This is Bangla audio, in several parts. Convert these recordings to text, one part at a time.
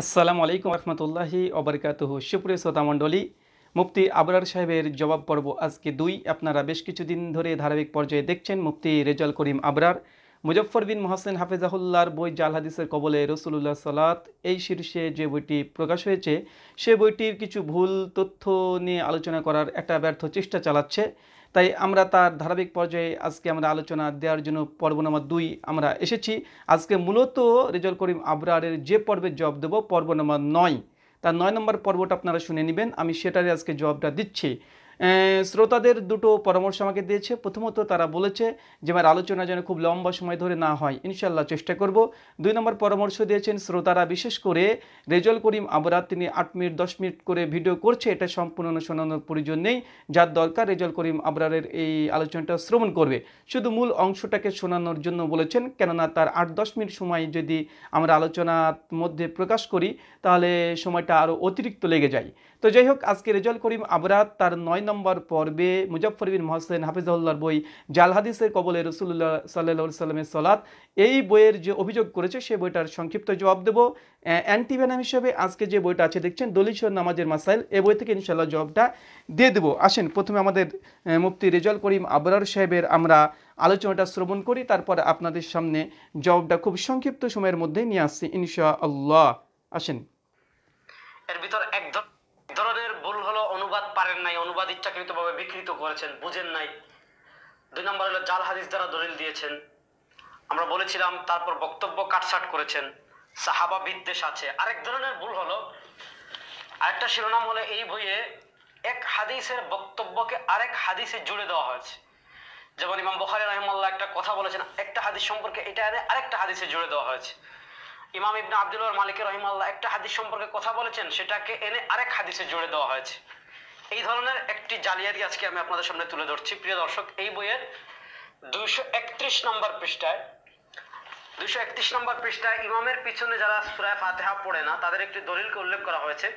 আসসালামু আলাইকুম রহমতুল্লাহি অবরকাতহ শিবপুরে শ্রোতামণ্ডলী মুফতি আবরার সাহেবের জবাব পর্ব আজকে দুই আপনারা বেশ কিছুদিন ধরে ধারাবাহিক পর্যায়ে দেখছেন মুফতি রেজাল করিম আবরার মুজফর বিন মোহাসেন হাফেজাহুল্লার বই জাল হাদিসের কবলে রসুল্লাহ সালাত এই শীর্ষে যে বইটি প্রকাশ হয়েছে সে বইটির কিছু ভুল তথ্য নিয়ে আলোচনা করার একটা ব্যর্থ চেষ্টা চালাচ্ছে তাই আমরা তার ধারাবাহিক পর্যায়ে আজকে আমরা আলোচনা দেওয়ার জন্য পর্ব নম্বর দুই আমরা এসেছি আজকে মূলত রেজল করিম আবরারের যে পর্বে জব দেবো পর্ব নম্বর নয় তার নয় নম্বর পর্বটা আপনারা শুনে নেবেন আমি সেটারই আজকে জবাবটা দিচ্ছি শ্রোতাদের দুটো পরামর্শ আমাকে দিয়েছে প্রথমত তারা বলেছে যে আমার আলোচনা যেন খুব লম্বা সময় ধরে না হয় ইনশাল্লাহ চেষ্টা করব দুই নম্বর পরামর্শ দিয়েছেন শ্রোতারা বিশেষ করে রেজল করিম আবরাত তিনি আট মিনিট দশ মিনিট করে ভিডিও করছে এটা সম্পূর্ণ শোনানোর প্রয়োজন নেই যার দরকার রেজল করিম আবরারের এই আলোচনাটা শ্রবণ করবে শুধু মূল অংশটাকে শোনানোর জন্য বলেছেন কেননা তার আট দশ মিনিট সময় যদি আমরা আলোচনার মধ্যে প্রকাশ করি তাহলে সময়টা আরও অতিরিক্ত লেগে যায় তো যাই হোক আজকে রেজাল করিম আবরাত তার নয় নম্বর পর্বে মুজফর বিন মহসেন হাফিজাউল্লার বই জালহাদিসের কবলে রসুল্লাহ সাল্লা সাল্লামের সলাত এই বইয়ের যে অভিযোগ করেছে সে বইটার সংক্ষিপ্ত জবাব দেব অ্যান্টিভেনাম হিসেবে আজকে যে বইটা আছে দেখছেন দলিশর নামাজের মাসাইল এ বই থেকে ইনশাল্লাহ জবাবটা দিয়ে দেবো আসেন প্রথমে আমাদের মুফতি রেজাল করিম আবরার সাহেবের আমরা আলোচনাটা শ্রবণ করি তারপর আপনাদের সামনে জবাবটা খুব সংক্ষিপ্ত সময়ের মধ্যে নিয়ে আসছি ইনশাআল্লাহ আসেন এর ভিতর একদম অনুবাদ পারেন নাই অনুবাদ ইচ্ছাকৃতভাবে বিকৃত করেছেন বুঝেন নাই দুই নম্বর হলো জাল হাদিস দ্বারা দলিল দিয়েছেন আমরা বলেছিলাম তারপর বক্তব্য কাটসাট করেছেন সাহাবা বিদ্বেষ আছে আরেক ধরনের ভুল হলো আরেকটা শিরোনাম হলো এই বইয়ে এক হাদিসের বক্তব্যকে আরেক হাদিসে জুড়ে দেওয়া হয়েছে যেমন ইমাম বখারি রহমাল্লাহ একটা কথা বলেছেন একটা হাদিস সম্পর্কে এটা এনে আরেকটা হাদিসে জুড়ে দেওয়া হয়েছে ইমাম ইবনা আবদুল্লাহ মালিকের রহিমাল্লাহ একটা হাদিস সম্পর্কে কথা বলেছেন সেটাকে এনে আরেক হাদিসে জুড়ে দেওয়া হয়েছে এই ধরনের একটি জালিয়াতি আজকে আমি আপনাদের সামনে তুলে ধরছি প্রিয় দর্শক এই বইয়ের দুইশো একত্রিশ নম্বর পৃষ্ঠায় দুইশো একত্রিশ নম্বর পৃষ্ঠায় ইমামের পিছনে যারা সুরায় ফাতেহা পড়ে না তাদের একটি দলিলকে উল্লেখ করা হয়েছে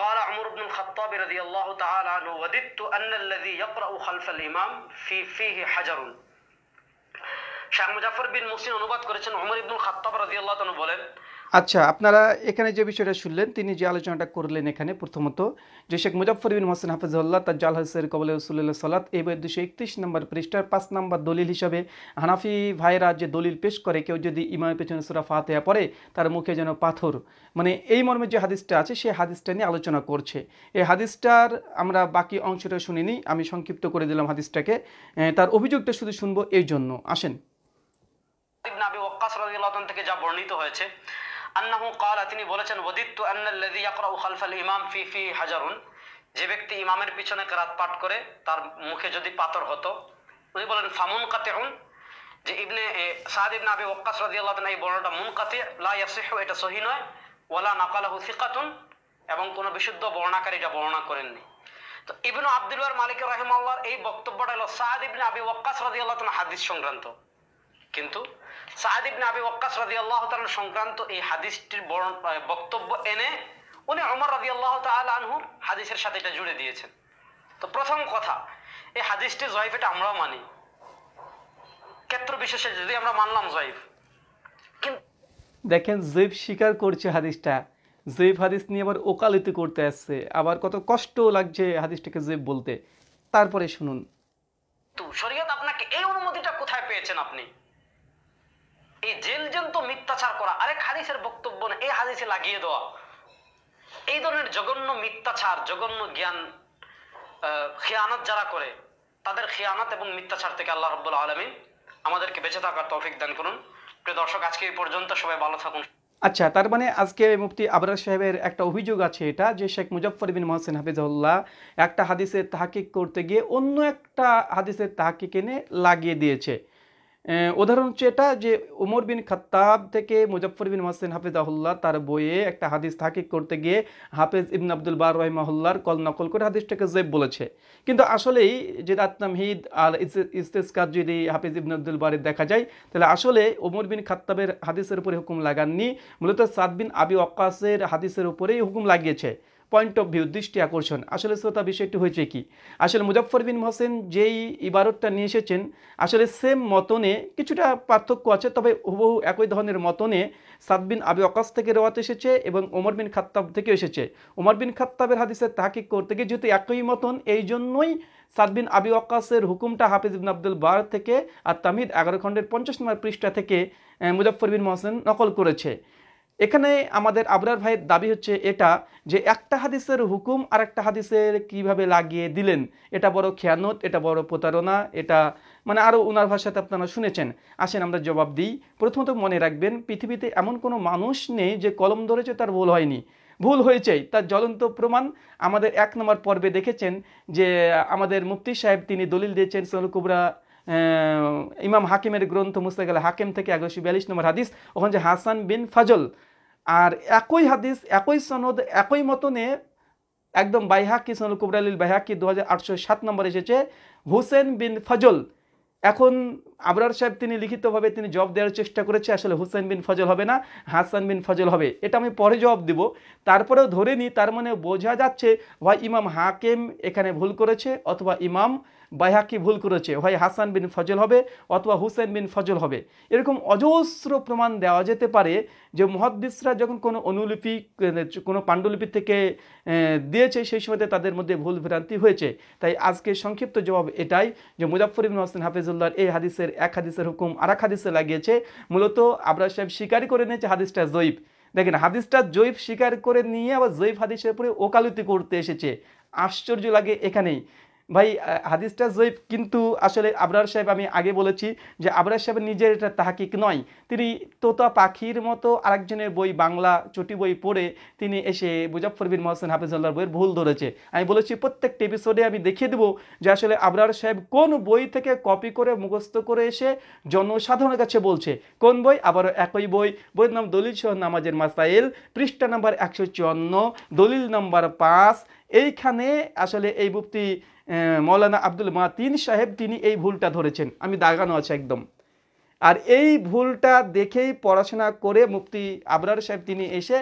قال عمر بن الخطاب رضي الله تعالى عنه وددت أن الذي يقرأ خلف الإمام في فيه حجر শাহ মুজাফর মুসিন অনুবাদ করেছেন ওমর ইবনুল খাত্তাব রাদিয়াল্লাহু তাআলা বলেন আচ্ছা আপনারা এখানে যে বিষয়টা শুনলেন তিনি যে আলোচনাটা করলেন এখানে প্রথমত যে শেখ মুজফর বিন মোহসেন হাফিজুল্লাহ তার জাল হাসের কবল রসুল্লাহ সালাত এই বই দুশো একত্রিশ নম্বর পৃষ্ঠার পাঁচ নম্বর দলিল হিসাবে হানাফি ভাইরা যে দলিল পেশ করে কেউ যদি ইমামের পেছনে সুরা ফাতেয়া পড়ে তার মুখে যেন পাথর মানে এই মর্মে যে হাদিসটা আছে সেই হাদিসটা নিয়ে আলোচনা করছে এই হাদিসটার আমরা বাকি অংশটা শুনিনি আমি সংক্ষিপ্ত করে দিলাম হাদিসটাকে তার অভিযোগটা শুধু শুনবো এই জন্য আসেন থেকে যা বর্ণিত হয়েছে আন্নাহু কালা তিনি বলেছেন ওদিত্য আন্নাল্লাদি ইয়াকরা খালফাল ইমাম ফি ফি হাজারুন যে ব্যক্তি ইমামের পিছনে কেরাত পাঠ করে তার মুখে যদি পাথর হতো উনি বলেন ফামুন কাতেউন যে ইবনে সাদ ইবনে আবি ওয়াক্কাস রাদিয়াল্লাহু তাআলা এই বর্ণনাটা মুনকাতি লা ইয়াসিহু এটা সহি নয় ওয়ালা নাকালাহু সিকাতুন এবং কোনো বিশুদ্ধ বর্ণাকারী এটা বর্ণনা করেননি তো ইবনু আব্দুল্লাহ মালিক রাহিমাল্লাহর এই বক্তব্যটা হলো সাদ ইবনে আবি ওয়াক্কাস রাদিয়াল্লাহু তাআলা হাদিস সংক্রান্ত কিন্তু সাহাদিবনে আবি ওক্কাস রাজি আল্লাহ তালন সংক্রান্ত এই হাদিসটির বক্তব্য এনে উনি অমর রাজি আল্লাহ তাল আনহুর হাদিসের সাথে এটা জুড়ে দিয়েছেন তো প্রথম কথা এই হাদিসটি জয়ফ এটা আমরাও মানি ক্ষেত্র বিশেষে যদি আমরা মানলাম জয়ফ দেখেন জৈব স্বীকার করছে হাদিসটা জৈব হাদিস নিয়ে আবার ওকালিতি করতে আসছে আবার কত কষ্ট লাগছে হাদিসটাকে জৈব বলতে তারপরে শুনুন তো শরীয় এই জেলজন্ত মিথ্যাচার করা আরেক হাদিসের বক্তব্য না এই হাদিসে লাগিয়ে দেওয়া এই ধরনের জঘন্য মিথ্যাচার জঘন্য জ্ঞান খেয়ানত যারা করে তাদের খেয়ানত এবং মিথ্যাচার থেকে আল্লাহ রব্বুল আলমিন আমাদেরকে বেঁচে থাকার তৌফিক দান করুন প্রিয় দর্শক আজকে এই পর্যন্ত সবাই ভালো থাকুন আচ্ছা তার মানে আজকে মুফতি আবরার সাহেবের একটা অভিযোগ আছে এটা যে শেখ মুজফর বিন মহসেন হাফিজাহুল্লাহ একটা হাদিসের তাহাকিক করতে গিয়ে অন্য একটা হাদিসের তাহাকিক এনে লাগিয়ে দিয়েছে উদাহরণ হচ্ছে এটা যে ওমর বিন খাত্তাব থেকে মুজফর বিন হাসেন হাফিজাহুল্লাহ তার বইয়ে একটা হাদিস থাকিক করতে গিয়ে হাফেজ ইবন আব্দুল বার রহিমাহুল্লার কল নকল করে হাদিসটাকে জেব বলেছে কিন্তু আসলেই যে আত্মামহিদ আর ইস্তেসকার যদি হাফেজ ইবন আব্দুল বারের দেখা যায় তাহলে আসলে ওমর বিন খাত্তাবের হাদিসের উপরে হুকুম লাগাননি মূলত সাদ বিন আবি অক্কাসের হাদিসের উপরেই হুকুম লাগিয়েছে পয়েন্ট অফ ভিউ দৃষ্টি আকর্ষণ আসলে শ্রোতা বিষয়টি হয়েছে কি আসলে মুজাফর বিন হোসেন যেই ইবারতটা নিয়ে এসেছেন আসলে সেম মতনে কিছুটা পার্থক্য আছে তবে হুবহু একই ধরনের মতনে বিন আবি অকাস থেকে রওয়াত এসেছে এবং ওমর বিন খাত্তাব থেকে এসেছে ওমর বিন খাত্তাবের হাদিসে তাহাকে করতে গিয়ে যেহেতু একই মতন এই জন্যই বিন আবি অকাসের হুকুমটা হাফিজ ইবন আব্দুল বার থেকে আর তামিদ এগারো খণ্ডের পঞ্চাশ নম্বর পৃষ্ঠা থেকে মুজাফর বিন মহসেন নকল করেছে এখানে আমাদের আবরার ভাইয়ের দাবি হচ্ছে এটা যে একটা হাদিসের হুকুম আর একটা হাদিসের কিভাবে লাগিয়ে দিলেন এটা বড় খেয়ানত এটা বড় প্রতারণা এটা মানে আরও ওনার ভাষাতে আপনারা শুনেছেন আসেন আমরা জবাব দিই প্রথমত মনে রাখবেন পৃথিবীতে এমন কোনো মানুষ নেই যে কলম ধরেছে তার ভুল হয়নি ভুল হয়েছে তার জ্বলন্ত প্রমাণ আমাদের এক নম্বর পর্বে দেখেছেন যে আমাদের মুফতি সাহেব তিনি দলিল দিয়েছেন সোহল কুবরা ইমাম হাকিমের গ্রন্থ মুসলে গেলে হাকিম থেকে এগারোশো বিয়াল্লিশ নম্বর হাদিস ওখান যে হাসান বিন ফাজল আর একই হাদিস একই সনদ একই মতনে একদম বাইহাকি সনল কুবরালিল বাইহাকি দু হাজার আটশো সাত নম্বর এসেছে হুসেন বিন ফজল এখন আবরার সাহেব তিনি লিখিতভাবে তিনি জব দেওয়ার চেষ্টা করেছে আসলে হুসেন বিন ফজল হবে না হাসান বিন ফজল হবে এটা আমি পরে জবাব দেব তারপরেও ধরে নিই তার মানে বোঝা যাচ্ছে ভাই ইমাম হাকেম এখানে ভুল করেছে অথবা ইমাম বাইহাকি ভুল করেছে হয় হাসান বিন ফজল হবে অথবা হুসেন বিন ফজল হবে এরকম অজস্র প্রমাণ দেওয়া যেতে পারে যে মহাদ্দিসরা যখন কোনো অনুলিপি কোনো পাণ্ডুলিপি থেকে দিয়েছে সেই সময়তে তাদের মধ্যে ভুল ভ্রান্তি হয়েছে তাই আজকে সংক্ষিপ্ত জবাব এটাই যে মুজাফর ইবিন হোসেন হাফিজুল্লাহর এই হাদিসের এক হাদিসের হুকুম আর এক হাদিসে লাগিয়েছে মূলত আবরাজ সাহেব স্বীকারই করে নিয়েছে হাদিসটা জৈব দেখেন হাদিসটা জৈব স্বীকার করে নিয়ে আবার জৈব হাদিসের উপরে ওকালতি করতে এসেছে আশ্চর্য লাগে এখানেই ভাই হাদিসটা জৈব কিন্তু আসলে আবরার সাহেব আমি আগে বলেছি যে আবরার সাহেব নিজের এটা তাহাকিক নয় তিনি তোতা পাখির মতো আরেকজনের বই বাংলা চটি বই পড়ে তিনি এসে মুজাফরবিন মহসেন হাফিজুল্লাহর বইয়ের ভুল ধরেছে আমি বলেছি প্রত্যেকটি এপিসোডে আমি দেখিয়ে দেবো যে আসলে আবরার সাহেব কোন বই থেকে কপি করে মুখস্থ করে এসে জনসাধারণের কাছে বলছে কোন বই আবারও একই বই বইয়ের নাম দলিল সহ নামাজের মাসাইল পৃষ্ঠা নাম্বার একশো চুয়ান্ন দলিল নাম্বার পাঁচ এইখানে আসলে এই বুক্তি মৌলানা আব্দুল মাতিন সাহেব তিনি এই ভুলটা ধরেছেন আমি দাগানো আছে একদম আর এই ভুলটা দেখেই পড়াশোনা করে মুফতি আবরার সাহেব তিনি এসে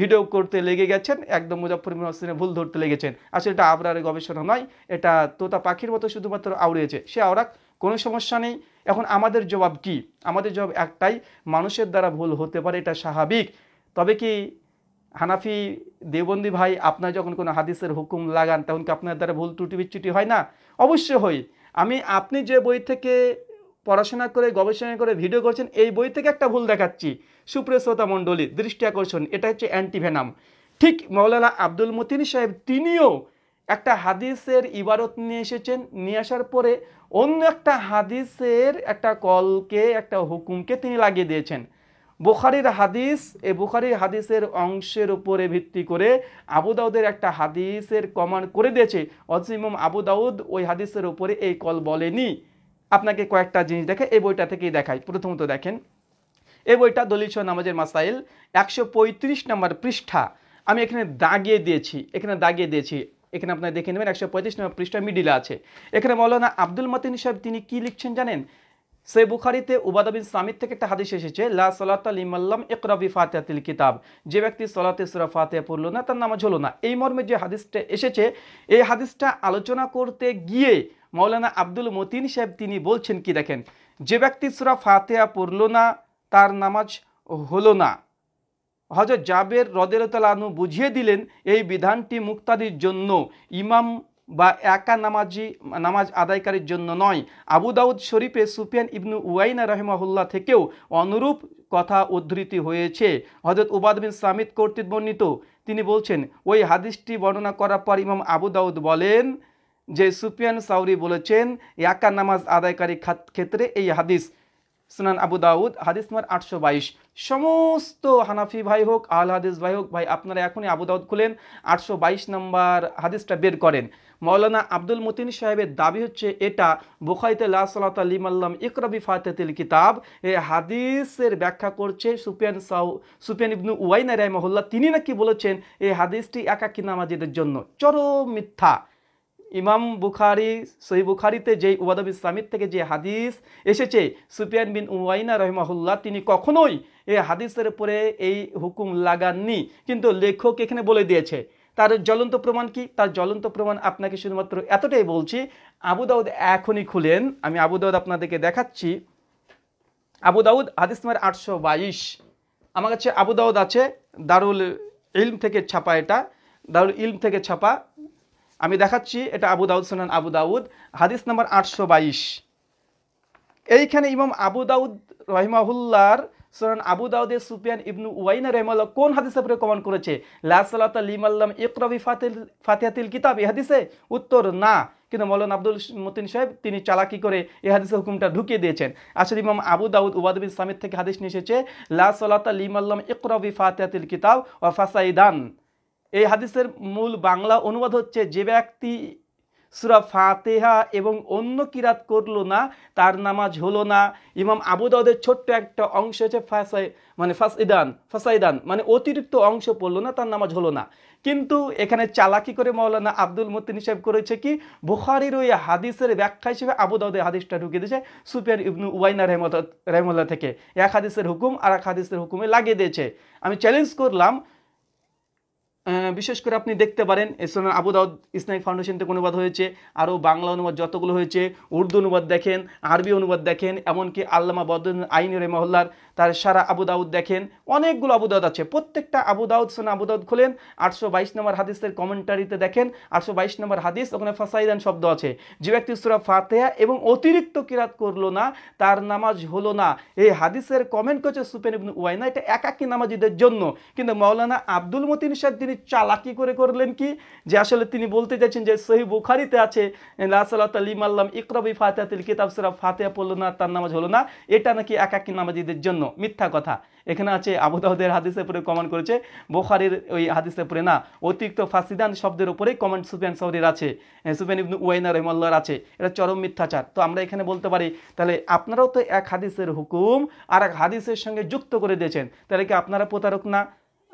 ভিডিও করতে লেগে গেছেন একদম মুজাফর হোসেনের ভুল ধরতে লেগেছেন আসলে এটা আবরারের গবেষণা নয় এটা তোতা পাখির মতো শুধুমাত্র আউড়িয়েছে সে আওরাক কোনো সমস্যা নেই এখন আমাদের জবাব কি আমাদের জবাব একটাই মানুষের দ্বারা ভুল হতে পারে এটা স্বাভাবিক তবে কি হানাফি দেবন্দি ভাই আপনার যখন কোনো হাদিসের হুকুম লাগান তখন কি আপনার দ্বারা ভুল ত্রুটি বিচ্ছুটি হয় না অবশ্যই হয় আমি আপনি যে বই থেকে পড়াশোনা করে গবেষণা করে ভিডিও করছেন এই বই থেকে একটা ভুল দেখাচ্ছি সুপ্রিয় শ্রোতা মণ্ডলী দৃষ্টি আকর্ষণ এটা হচ্ছে অ্যান্টিভেনাম ঠিক মৌলানা আব্দুল মতিন সাহেব তিনিও একটা হাদিসের ইবারত নিয়ে এসেছেন নিয়ে আসার পরে অন্য একটা হাদিসের একটা কলকে একটা হুকুমকে তিনি লাগিয়ে দিয়েছেন বুখারির হাদিস এ বুখারির হাদিসের অংশের উপরে ভিত্তি করে আবু দাউদের একটা হাদিসের কমান করে দিয়েছে অজিমম আবু দাউদ ওই হাদিসের উপরে এই কল বলেনি আপনাকে কয়েকটা জিনিস দেখে এই বইটা থেকেই দেখাই প্রথমত দেখেন এই বইটা দলিল নামাজের মাসাইল একশো পঁয়ত্রিশ নম্বর পৃষ্ঠা আমি এখানে দাগিয়ে দিয়েছি এখানে দাগিয়ে দিয়েছি এখানে আপনারা দেখে নেবেন একশো পঁয়ত্রিশ নম্বর পৃষ্ঠা মিডিলে আছে এখানে মৌলানা আব্দুল মতিন সাহেব তিনি কি লিখছেন জানেন সে বুখারিতে উবাদা সামিদ থেকে একটা হাদিস এসেছে লা সলাত লিমাল্লাম ইকরাবি ফাতেহাতিল কিতাব যে ব্যক্তি সলাতে সুরা ফাতেহা পড়লো না তার নামাজ হলো না এই মর্মে যে হাদিসটা এসেছে এই হাদিসটা আলোচনা করতে গিয়ে মৌলানা আব্দুল মতিন সাহেব তিনি বলছেন কি দেখেন যে ব্যক্তি সুরা ফাতেহা পড়লো না তার নামাজ হলো না হজর জাবের রদেরতালানু বুঝিয়ে দিলেন এই বিধানটি মুক্তাদির জন্য ইমাম বা একা নামাজি নামাজ আদায়কারীর জন্য নয় আবু দাউদ শরীফে সুফিয়ান ইবনু উয়াইনা রহমাহুল্লাহ থেকেও অনুরূপ কথা উদ্ধৃতি হয়েছে হজরত উবাদ বিন সামিদ কর্তৃক বর্ণিত তিনি বলছেন ওই হাদিসটি বর্ণনা করার পর ইমাম আবু দাউদ বলেন যে সুফিয়ান সাউরি বলেছেন একা নামাজ আদায়কারী ক্ষেত্রে এই হাদিস সুনান আবু দাউদ হাদিস নম্বর আটশো বাইশ সমস্ত হানাফি ভাই হোক আল হাদিস ভাই হোক ভাই আপনারা এখনই আবু দাউদ খুলেন আটশো বাইশ নম্বর হাদিসটা বের করেন মৌলানা আব্দুল মতিন সাহেবের দাবি হচ্ছে এটা বুখাইতে লাসালাত লিমাল্লাম ইকরবি ফাতেতিল কিতাব এ হাদিসের ব্যাখ্যা করছে সুপিয়ান সাউ সুপিয়ান ইবনু ওয়াইনা রায় মহল্লা তিনি নাকি বলেছেন এই হাদিসটি একাকি নামাজিদের জন্য চরম মিথ্যা ইমাম বুখারি সহি বুখারিতে যেই উবাদব ইসলামির থেকে যে হাদিস এসেছে সুপিয়ান বিন উমাইনা রহমাহুল্লাহ তিনি কখনোই এই হাদিসের উপরে এই হুকুম লাগাননি কিন্তু লেখক এখানে বলে দিয়েছে তার জ্বলন্ত প্রমাণ কি তার জ্বলন্ত প্রমাণ আপনাকে শুধুমাত্র এতটাই বলছি আবু দাউদ এখনই খুলেন আমি আবু দাউদ আপনাদেরকে দেখাচ্ছি আবু দাউদ হাদিস নম্বর আটশো বাইশ আমার কাছে আবু দাউদ আছে দারুল ইলম থেকে ছাপা এটা দারুল ইলম থেকে ছাপা আমি দেখাচ্ছি এটা আবু দাউদ সোনান আবু দাউদ হাদিস নাম্বার আটশো বাইশ এইখানে ইমাম আবু দাউদ রহিমাহুল্লার সুরান আবু দাউদে সুপিয়ান ইবনু ওয়াইনা রহমাল কোন হাদিসে পরে কমান করেছে লাসালাত লিমাল্লাম ইকরবি ফাতিল ফাতিহাতিল কিতাব এ হাদিসে উত্তর না কিন্তু মৌলান আব্দুল মতিন সাহেব তিনি চালাকি করে এ হাদিসের হুকুমটা ঢুকিয়ে দিয়েছেন আসলে ইমাম আবু দাউদ উবাদবিন সামিদ থেকে হাদিস নিয়ে এসেছে লিম লিমাল্লাম ইকরবি ফাতিহাতিল কিতাব ও ফাসাইদান এই হাদিসের মূল বাংলা অনুবাদ হচ্ছে যে ব্যক্তি সুরা ফাতেহা এবং অন্য কিরাত করল না তার নামাজ হলো না ইমাম আবু দাউদের ছোট্ট একটা অংশ হচ্ছে ফাসাই মানে ফাসইদান ফাসাইদান মানে অতিরিক্ত অংশ পড়লো না তার নামাজ হলো না কিন্তু এখানে চালাকি করে মৌলানা আব্দুল মতিন হিসেব করেছে কি বুখারির ওই হাদিসের ব্যাখ্যা হিসেবে আবু দাউদের হাদিসটা ঢুকে দিয়েছে সুপিয়ার ইবনু উবাইনা রহমত রহমুল্লাহ থেকে এক হাদিসের হুকুম আর এক হাদিসের হুকুমে লাগিয়ে দিয়েছে আমি চ্যালেঞ্জ করলাম বিশেষ করে আপনি দেখতে পারেন এসলাম আবু দাউদ ইসলামিক ফাউন্ডেশন থেকে অনুবাদ হয়েছে আরও বাংলা অনুবাদ যতগুলো হয়েছে উর্দু অনুবাদ দেখেন আরবি অনুবাদ দেখেন এমনকি আল্লামা বদন আইন মহল্লার তার সারা আবু দাউদ দেখেন অনেকগুলো আবু দাউদ আছে প্রত্যেকটা আবু দাউদ সোনা আবু দাউদ খোলেন আটশো বাইশ নম্বর হাদিসের কমেন্টারিতে দেখেন আটশো বাইশ নম্বর হাদিস ওখানে ফাসাইদান শব্দ আছে যে ব্যক্তি সুরা ফাতেহা এবং অতিরিক্ত কিরাত করলো না তার নামাজ হলো না এই হাদিসের কমেন্ট করছে সুপেন ওয়াইনা এটা একাকি নামাজিদের জন্য কিন্তু মৌলানা আব্দুল মতিন সাদ্দিন তিনি চালাকি করে করলেন কি যে আসলে তিনি বলতে চাইছেন যে সহি বুখারিতে আছে লাসালাত আলিম আল্লাম ইকরাবি ফাতেহাতিল কিতাব সেরা ফাতেহা পড়লো না তার নামাজ হলো না এটা নাকি এক একই নামাজিদের জন্য মিথ্যা কথা এখানে আছে আবুদাহদের হাদিসের উপরে কমান করেছে বোখারির ওই হাদিসের উপরে না অতিরিক্ত ফাসিদান শব্দের উপরেই কমেন্ট সুফিয়ান সৌরির আছে সুফিয়ান ইবনু ওয়াইনা রহমাল্লার আছে এটা চরম মিথ্যাচার তো আমরা এখানে বলতে পারি তাহলে আপনারাও তো এক হাদিসের হুকুম আর এক হাদিসের সঙ্গে যুক্ত করে দিয়েছেন তাহলে কি আপনারা প্রতারক না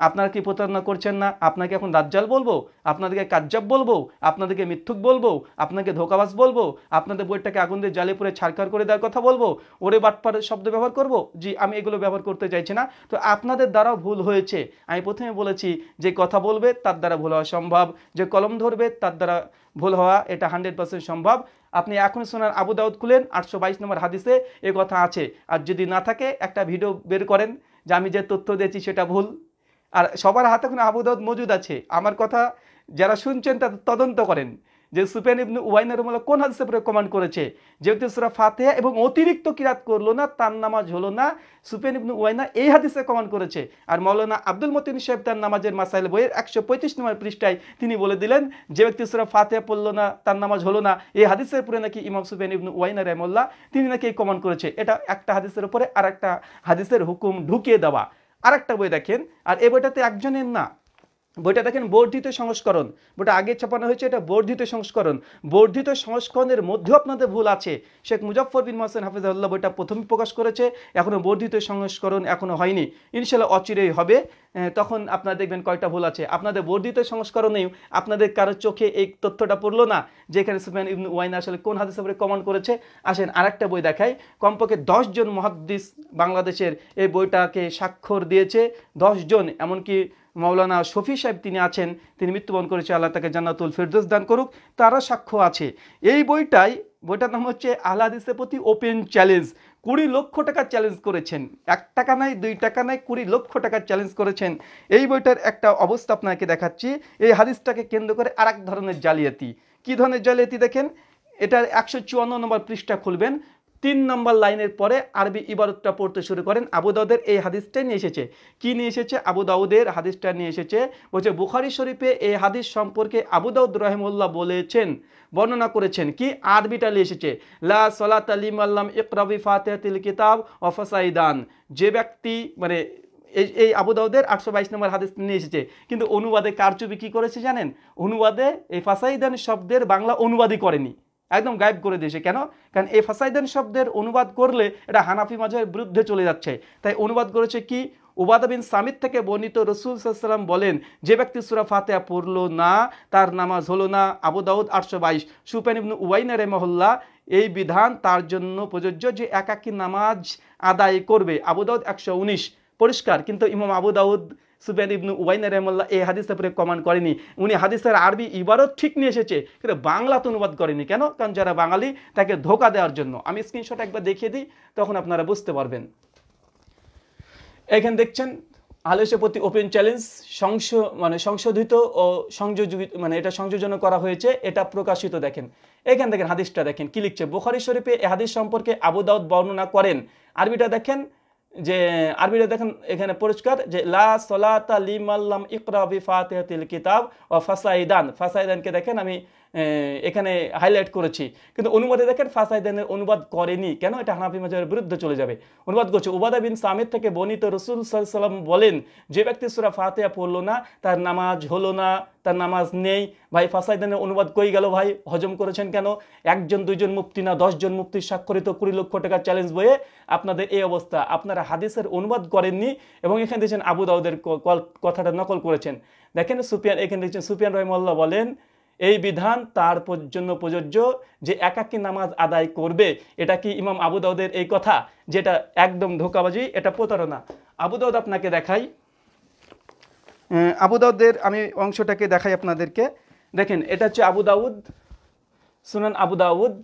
আপনারা কি প্রতারণা করছেন না আপনাকে এখন দাজ্জাল বলবো আপনাদেরকে কাজ্জাব বলবো আপনাদেরকে মিথ্যুক বলবো আপনাকে ধোকাবাস বলবো আপনাদের বইটাকে আগুন দিয়ে জালে পরে ছাড়খাড় করে দেওয়ার কথা বলবো ওরে বাটপার শব্দ ব্যবহার করব জি আমি এগুলো ব্যবহার করতে চাইছি না তো আপনাদের দ্বারাও ভুল হয়েছে আমি প্রথমে বলেছি যে কথা বলবে তার দ্বারা ভুল হওয়া সম্ভব যে কলম ধরবে তার দ্বারা ভুল হওয়া এটা হান্ড্রেড পার্সেন্ট সম্ভব আপনি এখন শোনার আবু দাউদ খুলেন আটশো বাইশ নম্বর হাদিসে এ কথা আছে আর যদি না থাকে একটা ভিডিও বের করেন যে আমি যে তথ্য দিয়েছি সেটা ভুল আর সবার হাতে এখন আবুদাউদ মজুদ আছে আমার কথা যারা শুনছেন তাদের তদন্ত করেন যে সুফেন ইবনু ওয়াইনার কোন হাদিসে পরে কমান্ড করেছে যেহেতু সুরা ফাতেহা এবং অতিরিক্ত কিরাত করলো না তার নামাজ হলো না সুফেন ইবনু ওয়াইনা এই হাদিসে কমান্ড করেছে আর মৌলানা আব্দুল মতিন সাহেব তার নামাজের মাসাইল বইয়ের একশো পঁয়ত্রিশ নম্বর পৃষ্ঠায় তিনি বলে দিলেন যে ব্যক্তি সুরা ফাতেহা পড়লো না তার নামাজ হলো না এই হাদিসের উপরে নাকি ইমাম সুফেন ইবনু ওয়াইনা রহমোল্লা তিনি নাকি এই কমান্ড করেছে এটা একটা হাদিসের উপরে আর একটা হাদিসের হুকুম ঢুকিয়ে দেওয়া আরেকটা বই দেখেন আর এই বইটাতে একজনের না বইটা দেখেন বর্ধিত সংস্করণ বইটা আগে ছাপানো হয়েছে এটা বর্ধিত সংস্করণ বর্ধিত সংস্করণের মধ্যেও আপনাদের ভুল আছে শেখ মুজফর বিন মাসেন হাফিজাল্লাহ বইটা প্রথমে প্রকাশ করেছে এখনও বর্ধিত সংস্করণ এখনও হয়নি ইনশাল্লাহ অচিরেই হবে তখন আপনারা দেখবেন কয়টা ভুল আছে আপনাদের বর্ধিত সংস্করণেও আপনাদের কারো চোখে এই তথ্যটা পড়লো না এখানে সুফেন ইবন ওয়াইন আসলে কোন হাদিস উপরে কমন করেছে আসেন আরেকটা বই দেখাই কমপক্ষে দশজন মহাদ্দিস বাংলাদেশের এই বইটাকে স্বাক্ষর দিয়েছে দশজন এমনকি মাওলানা শফি সাহেব তিনি আছেন তিনি মৃত্যুবরণ করেছে আল্লাহ তাকে জান্নাতুল ফেরদোস দান করুক তারা সাক্ষ্য আছে এই বইটাই বইটার নাম হচ্ছে আহ্লাদিসের প্রতি ওপেন চ্যালেঞ্জ কুড়ি লক্ষ টাকা চ্যালেঞ্জ করেছেন এক টাকা নাই দুই টাকা নাই কুড়ি লক্ষ টাকা চ্যালেঞ্জ করেছেন এই বইটার একটা অবস্থা আপনাকে দেখাচ্ছি এই হাদিসটাকে কেন্দ্র করে আর ধরনের জালিয়াতি কী ধরনের জালিয়াতি দেখেন এটার একশো চুয়ান্ন নম্বর পৃষ্ঠা খুলবেন তিন নম্বর লাইনের পরে আরবি ইবাদতটা পড়তে শুরু করেন আবু দাউদের এই হাদিসটা নিয়ে এসেছে কি নিয়ে এসেছে আবু দাউদের হাদিসটা নিয়ে এসেছে বলছে বুখারি শরীফে এই হাদিস সম্পর্কে আবু দাউদ রহমুল্লাহ বলেছেন বর্ণনা করেছেন কি আরবিটা নিয়ে এসেছে লা সলাত আলিম আল্লাম ইকরাবি ফাতেহাতিল কিতাব অফাসাইদান যে ব্যক্তি মানে এই এই আবুদাউদের আটশো বাইশ নম্বর হাদিস নিয়ে এসেছে কিন্তু অনুবাদে কারচুপি কী করেছে জানেন অনুবাদে এই ফাসাইদান শব্দের বাংলা অনুবাদই করেনি একদম গায়েব করে দিয়েছে কেন কারণ এই ফাসাইদান শব্দের অনুবাদ করলে এটা হানাফি মাঝের বিরুদ্ধে চলে যাচ্ছে তাই অনুবাদ করেছে কি উবাদা বিন সামিদ থেকে বর্ণিত রসুল সাল্লাম বলেন যে ব্যক্তি সুরা ফাতেহা পড়ল না তার নামাজ হলো না আবু দাউদ আটশো বাইশ সুপেন ইবনু উবাইন রেমহল্লা এই বিধান তার জন্য প্রযোজ্য যে একাকী নামাজ আদায় করবে আবু দাউদ একশো উনিশ পরিষ্কার কিন্তু ইমাম আবু দাউদ সুবেন ইবনু ওয়াইনা রহমাল্লাহ এই হাদিসের উপরে কমান্ড করেনি উনি হাদিসের আরবি ইবারও ঠিক নিয়ে এসেছে কিন্তু বাংলাতে অনুবাদ করেনি কেন কারণ যারা বাঙালি তাকে ধোকা দেওয়ার জন্য আমি স্ক্রিনশট একবার দেখিয়ে দিই তখন আপনারা বুঝতে পারবেন এখানে দেখছেন আলেসের প্রতি ওপেন চ্যালেঞ্জ সংশ মানে সংশোধিত ও সংযোজিত মানে এটা সংযোজন করা হয়েছে এটা প্রকাশিত দেখেন এখান দেখেন হাদিসটা দেখেন কি লিখছে বোখারি শরীফে এ হাদিস সম্পর্কে আবুদাউদ বর্ণনা করেন আরবিটা দেখেন যে আরবিতে দেখেন এখানে পরিষ্কার যে লা সলাতা লিমাল্লাম ইকরা বি ফাতেহাতিল কিতাব ও ফাসাইদান ফাসাইদানকে দেখেন আমি এখানে হাইলাইট করেছি কিন্তু অনুবাদে দেখেন ফাসাইদানের অনুবাদ করেনি কেন এটা হানাফি মাজাবের বিরুদ্ধে চলে যাবে অনুবাদ করছে উবাদা বিন সামেদ থেকে বনিত রসুল সাল্লাম বলেন যে ব্যক্তি সুরা ফাতেয়া পড়লো না তার নামাজ হলো না তার নামাজ নেই ভাই ফাসাইদানের অনুবাদ কই গেল ভাই হজম করেছেন কেন একজন দুইজন মুক্তি না দশজন মুক্তি স্বাক্ষরিত কুড়ি লক্ষ টাকার চ্যালেঞ্জ বইয়ে আপনাদের এই অবস্থা আপনারা হাদিসের অনুবাদ করেননি এবং এখানে দিয়েছেন আবু দাউদের কথাটা নকল করেছেন দেখেন সুপিয়ান এখানে দেখছেন সুপিয়ান রহমল্লা বলেন এই বিধান তার জন্য প্রযোজ্য যে একাকী নামাজ আদায় করবে এটা কি ইমাম আবু দাউদের এই কথা যেটা একদম ধোকাবাজি এটা প্রতারণা আবু দাউদ আপনাকে দেখাই আবু দাউদের আমি অংশটাকে দেখাই আপনাদেরকে দেখেন এটা হচ্ছে আবু দাউদ সুনান আবু দাউদ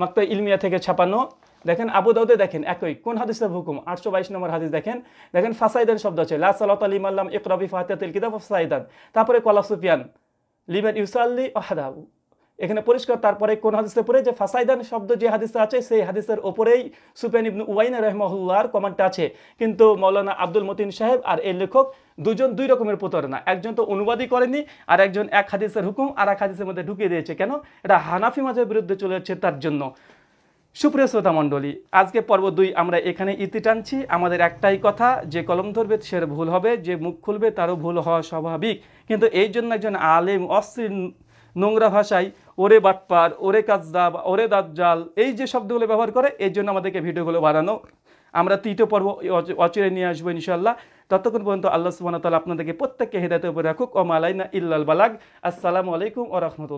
মাক্তা ইলমিয়া থেকে ছাপানো দেখেন আবু দাউদে দেখেন একই কোন হাদিসের হুকুম আটশো বাইশ নম্বর হাদিস দেখেন দেখেন ফাসাইদান শব্দ আছে লা সালাত আলিম আল্লাম ইকরবি ফাহাতিয়াতিল কিতাব ফাসাইদান তারপরে কলা সুফিয়ান লিমেন ইউসাল্লি ওহাদাবু এখানে পরিষ্কার তারপরে কোন হাদিসের পরে যে ফাসাইদান শব্দ যে হাদিস আছে সেই হাদিসের ওপরেই সুফেন ইবনু ওয়াইন রহমাহুল্লার কমেন্ট আছে কিন্তু মৌলানা আব্দুল মতিন সাহেব আর এর লেখক দুজন দুই রকমের প্রতারণা একজন তো অনুবাদই করেনি আর একজন এক হাদিসের হুকুম আর এক হাদিসের মধ্যে ঢুকিয়ে দিয়েছে কেন এটা হানাফি মাঝের বিরুদ্ধে চলে যাচ্ছে তার জন্য সুপ্রিয় শ্রোতা মণ্ডলী আজকে পর্ব দুই আমরা এখানে ইতি টানছি আমাদের একটাই কথা যে কলম ধরবে সে ভুল হবে যে মুখ খুলবে তারও ভুল হওয়া স্বাভাবিক কিন্তু এই জন্য একজন আলেম অশ্লীল নোংরা ভাষায় ওরে বাটপার ওরে কাজদাব ওরে দাজ্জাল এই যে শব্দগুলো ব্যবহার করে এর জন্য আমাদেরকে ভিডিওগুলো বানানো আমরা তৃতীয় পর্ব অচিরে নিয়ে আসবো ইনশাল্লাহ ততক্ষণ পর্যন্ত আল্লাহ সুবাহ আপনাদেরকে প্রত্যেককে হেদায়তের উপরে রাখুক ও মালাইনা ইল্লাল বালাক আসসালামু আলাইকুম ও রহমতুল্লাহ